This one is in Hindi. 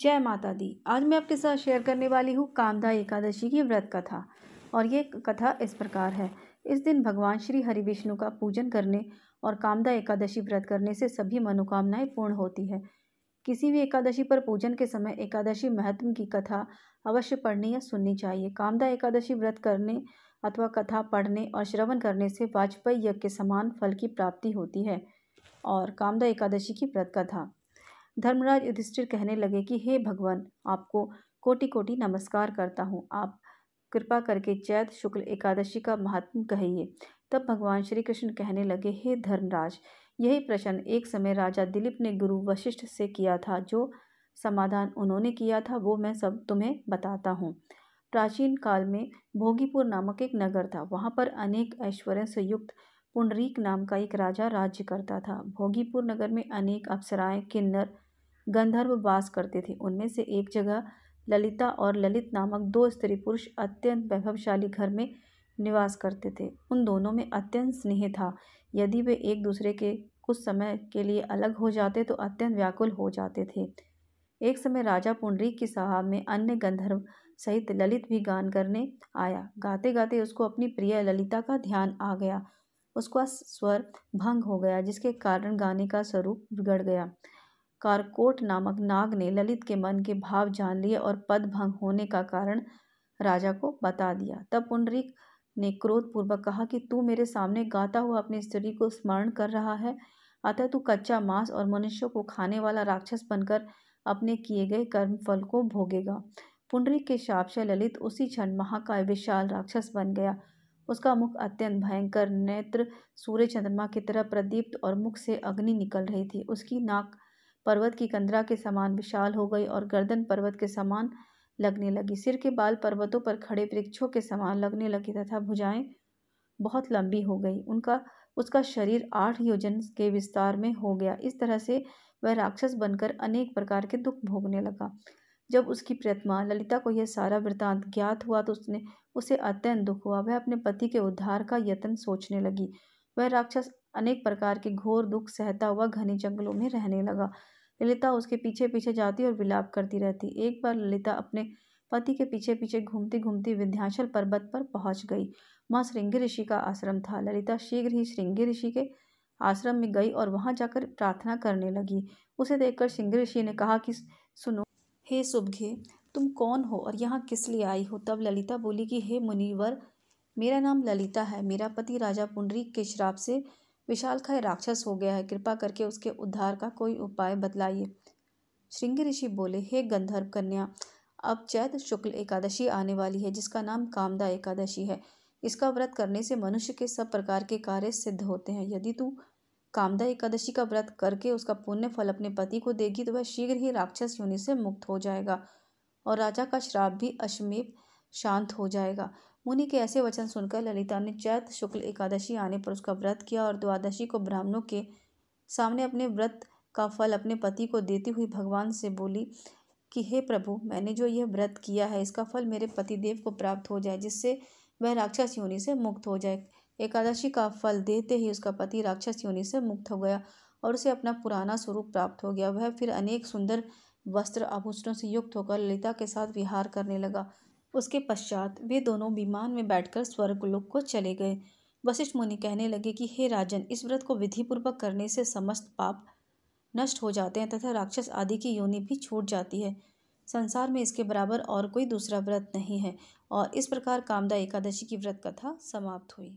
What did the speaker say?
जय माता दी आज मैं आपके साथ शेयर करने वाली हूँ कामदा एकादशी की व्रत कथा और ये कथा इस प्रकार है इस दिन भगवान श्री हरि विष्णु का पूजन करने और कामदा एकादशी व्रत करने से सभी मनोकामनाएं पूर्ण होती है किसी भी एकादशी पर पूजन के समय एकादशी महत्व की कथा अवश्य पढ़नी या सुननी चाहिए कामदा एकादशी व्रत करने अथवा कथा पढ़ने और श्रवण करने से वाजपेयी यज्ञ के समान फल की प्राप्ति होती है और कामदा एकादशी की व्रत कथा धर्मराज युधिष्ठिर कहने लगे कि हे भगवान आपको कोटि कोटि नमस्कार करता हूँ आप कृपा करके चैत शुक्ल एकादशी का महात्म कहिए तब भगवान श्री कृष्ण कहने लगे हे धर्मराज यही प्रश्न एक समय राजा दिलीप ने गुरु वशिष्ठ से किया था जो समाधान उन्होंने किया था वो मैं सब तुम्हें बताता हूँ प्राचीन काल में भोगीपुर नामक एक नगर था वहाँ पर अनेक ऐश्वर्य से युक्त पुंडरीक नाम का एक राजा राज्य करता था भोगीपुर नगर में अनेक अप्सराएं किन्नर गंधर्व वास करते थे उनमें से एक जगह ललिता और ललित नामक दो स्त्री पुरुष अत्यंत वैभवशाली घर में निवास करते थे उन दोनों में अत्यंत स्नेह था यदि वे एक दूसरे के कुछ समय के लिए अलग हो जाते तो अत्यंत व्याकुल हो जाते थे एक समय राजा पुंडरीक की साहब में अन्य गंधर्व सहित ललित भी गान करने आया गाते गाते उसको अपनी प्रिय ललिता का ध्यान आ गया उसका स्वर भंग हो गया जिसके कारण गाने का स्वरूप बिगड़ गया कारकोट नामक नाग ने ललित के मन के भाव जान लिए और पद भंग होने का कारण राजा को बता दिया तब पुंडरीक ने क्रोधपूर्वक कहा कि तू मेरे सामने गाता हुआ अपनी स्त्री को स्मरण कर रहा है अतः तू कच्चा मांस और मनुष्यों को खाने वाला राक्षस बनकर अपने किए गए कर्म फल को भोगेगा पुंडरीक के शाप से ललित उसी क्षण महाकाय विशाल राक्षस बन गया उसका मुख अत्यंत भयंकर नेत्र सूर्य चंद्रमा की तरह प्रदीप्त और मुख से अग्नि निकल रही थी उसकी नाक पर्वत की कंदरा के समान विशाल हो गई और गर्दन पर्वत के समान लगने लगी सिर के बाल पर्वतों पर खड़े वृक्षों के समान लगने लगी तथा भुजाएं बहुत लंबी हो गई उनका उसका शरीर आठ योजन के विस्तार में हो गया इस तरह से वह राक्षस बनकर अनेक प्रकार के दुख भोगने लगा जब उसकी प्रतिमा ललिता को यह सारा वृतांत ज्ञात हुआ तो उसने उसे अत्यंत दुख हुआ वह अपने पति के उद्धार का यत्न सोचने लगी वह राक्षस अनेक प्रकार के घोर दुख सहता हुआ घने जंगलों में रहने लगा ललिता उसके पीछे पीछे जाती और विलाप करती रहती एक बार ललिता अपने पति के पीछे पीछे घूमती घूमती विंध्याचल पर्वत पर पहुंच गई वहाँ श्रृंगी ऋषि का आश्रम था ललिता शीघ्र ही श्रृंगी ऋषि के आश्रम में गई और वहाँ जाकर प्रार्थना करने लगी उसे देखकर श्रृंगी ऋषि ने कहा कि सुनो हे सुबघे तुम कौन हो और यहाँ किस लिए आई हो तब ललिता बोली कि हे मुनिवर मेरा नाम ललिता है मेरा पति राजा पुंडरी के श्राप से विशाल खाय राक्षस हो गया है कृपा करके उसके उद्धार का कोई उपाय बतलाइए श्रृंग ऋषि बोले हे गंधर्व कन्या अब चैत शुक्ल एकादशी आने वाली है जिसका नाम कामदा एकादशी है इसका व्रत करने से मनुष्य के सब प्रकार के कार्य सिद्ध होते हैं यदि तू कामदा एकादशी का व्रत करके उसका पुण्य फल अपने पति को देगी तो वह शीघ्र ही राक्षस योनि से मुक्त हो जाएगा और राजा का श्राप भी अश्वमेव शांत हो जाएगा मुनि के ऐसे वचन सुनकर ललिता ने चैत शुक्ल एकादशी आने पर उसका व्रत किया और द्वादशी को ब्राह्मणों के सामने अपने व्रत का फल अपने पति को देती हुई भगवान से बोली कि हे प्रभु मैंने जो यह व्रत किया है इसका फल मेरे पतिदेव को प्राप्त हो जाए जिससे वह राक्षस योनि से मुक्त हो जाए एकादशी का फल देते ही उसका पति राक्षस योनि से मुक्त हो गया और उसे अपना पुराना स्वरूप प्राप्त हो गया वह फिर अनेक सुंदर वस्त्र आभूषणों से युक्त होकर ललिता के साथ विहार करने लगा उसके पश्चात वे दोनों विमान में बैठकर स्वर्गलोक को चले गए वशिष्ठ मुनि कहने लगे कि हे राजन इस व्रत को विधिपूर्वक करने से समस्त पाप नष्ट हो जाते हैं तथा राक्षस आदि की योनि भी छूट जाती है संसार में इसके बराबर और कोई दूसरा व्रत नहीं है और इस प्रकार कामदा एकादशी की व्रत कथा समाप्त हुई